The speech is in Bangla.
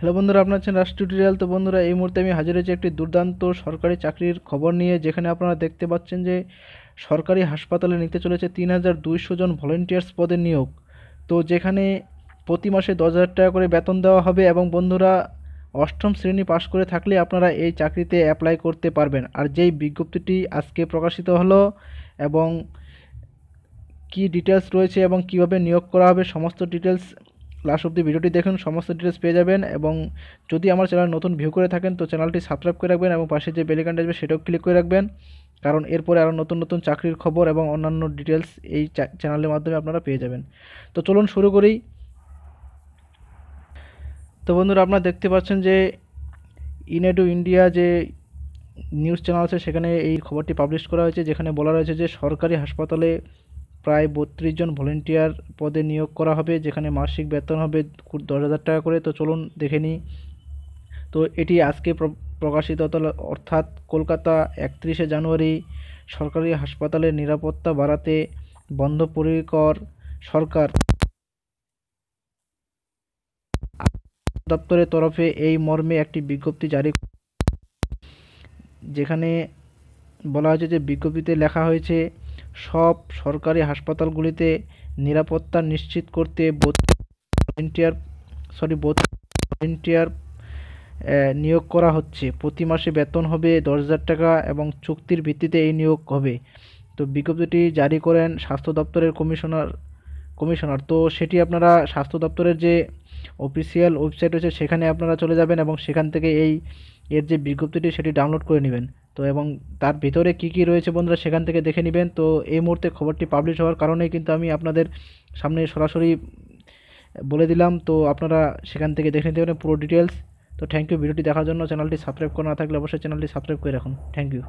হ্যালো বন্ধুরা আপনার চ্যানেল রাষ্ট্র টিউটোরিয়াল তো বন্ধুরা এই মুহূর্তে আমি হাজির হয়েছি একটি দুর্দান্ত সরকারি চাকরির খবর নিয়ে যেখানে আপনারা দেখতে পাচ্ছেন যে সরকারি হাসপাতালে নিতে চলেছে তিন হাজার দুইশো জন ভলেন্টিয়ার্স পদে নিয়োগ তো যেখানে প্রতি মাসে দশ হাজার টাকা করে বেতন দেওয়া হবে এবং বন্ধুরা অষ্টম শ্রেণী পাশ করে থাকলে আপনারা এই চাকরিতে অ্যাপ্লাই করতে পারবেন আর যেই বিজ্ঞপ্তিটি আজকে প্রকাশিত হলো এবং কি ডিটেলস রয়েছে এবং কিভাবে নিয়োগ করা হবে সমস্ত ডিটেলস লাস্ট অব্দি ভিডিওটি দেখুন সমস্ত ডিটেলস পেয়ে যাবেন এবং যদি আমার চ্যানেল নতুন ভিউ করে থাকেন তো চ্যানেলটি সাবস্ক্রাইব করে রাখবেন এবং পাশে যে বেলিকানটা আসবে সেটাও ক্লিক করে রাখবেন কারণ এরপরে আরও নতুন নতুন চাকরির খবর এবং অন্যান্য ডিটেলস এই চ্যানেলের মাধ্যমে আপনারা পেয়ে যাবেন তো চলুন শুরু করি তো বন্ধুরা আপনারা দেখতে পাচ্ছেন যে ইনেডু ইন্ডিয়া যে নিউজ চ্যানেল আছে সেখানে এই খবরটি পাবলিশ করা হয়েছে যেখানে বলা রয়েছে যে সরকারি হাসপাতালে প্রায় বত্রিশ জন ভলেন্টিয়ার পদে নিয়োগ করা হবে যেখানে মাসিক বেতন হবে দশ হাজার টাকা করে তো চলুন দেখে নিই তো এটি আজকে প্রকাশিত অর্থাৎ কলকাতা একত্রিশে জানুয়ারি সরকারি হাসপাতালের নিরাপত্তা বাড়াতে বন্ধ পরিকর সরকার দপ্তরের তরফে এই মর্মে একটি বিজ্ঞপ্তি জারি যেখানে বলা হয়েছে যে বিজ্ঞপ্তিতে লেখা হয়েছে সব সরকারি হাসপাতালগুলিতে নিরাপত্তা নিশ্চিত করতে ভলেন্টিয়ার সরি ভলেন্টিয়ার নিয়োগ করা হচ্ছে প্রতি মাসে বেতন হবে দশ হাজার টাকা এবং চুক্তির ভিত্তিতে এই নিয়োগ হবে তো বিজ্ঞপ্তিটি জারি করেন স্বাস্থ্য দপ্তরের কমিশনার কমিশনার তো সেটি আপনারা স্বাস্থ্য দপ্তরের যে অফিসিয়াল ওয়েবসাইট রয়েছে সেখানে আপনারা চলে যাবেন এবং সেখান থেকে এই এর যে বিজ্ঞপ্তিটি সেটি ডাউনলোড করে নেবেন তো এবং তার ভিতরে কি কি রয়েছে বন্ধুরা সেখান থেকে দেখে নেবেন তো এই মুহূর্তে খবরটি পাবলিশ হওয়ার কারণেই কিন্তু আমি আপনাদের সামনে সরাসরি বলে দিলাম তো আপনারা সেখান থেকে দেখে নিতে পারেন পুরো ডিটেলস তো থ্যাংক ইউ ভিডিওটি দেখার জন্য চ্যানেলটি সাবস্ক্রাইব করা না থাকলে অবশ্যই চ্যানেলটি সাবস্ক্রাইব করে রাখুন থ্যাংক ইউ